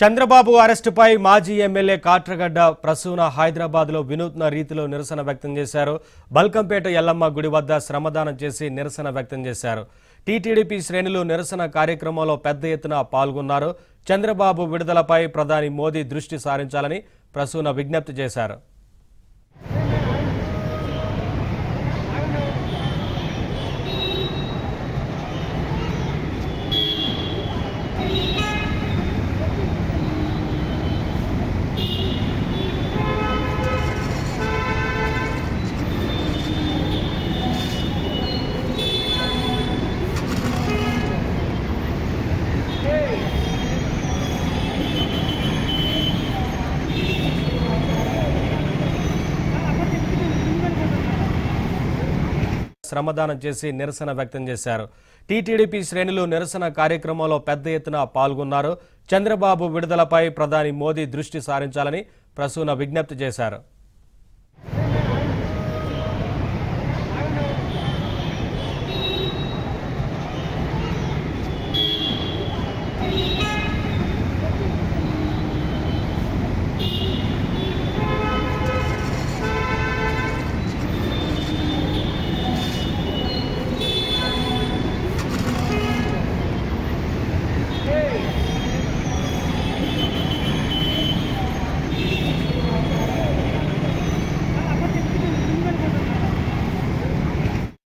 చంద్రబాబు అరెస్టుపై మాజీ ఎమ్మెల్యే కాట్రగడ్డ ప్రసూన హైదరాబాద్లో వినూత్న రీతిలో నిరసన వ్యక్తం చేశారు బల్కంపేట ఎల్లమ్మ గుడి వద్ద శ్రమదానం చేసి నిరసన వ్యక్తం చేశారు టీటీడీపీ శ్రేణులు నిరసన కార్యక్రమంలో పెద్ద ఎత్తున పాల్గొన్నారు చంద్రబాబు విడుదలపై ప్రధాని మోదీ దృష్టి సారించాలని ప్రసూన విజ్ఞప్తి చేశారు శ్రమదానం చేసి నిరసన వ్యక్తం చేశారు టీటీడీపీ శ్రేణులు నిరసన కార్యక్రమంలో పెద్ద ఎత్తున పాల్గొన్నారు చంద్రబాబు విడుదలపై ప్రధాని మోదీ దృష్టి సారించాలని ప్రసూన విజ్ఞప్తి చేశారు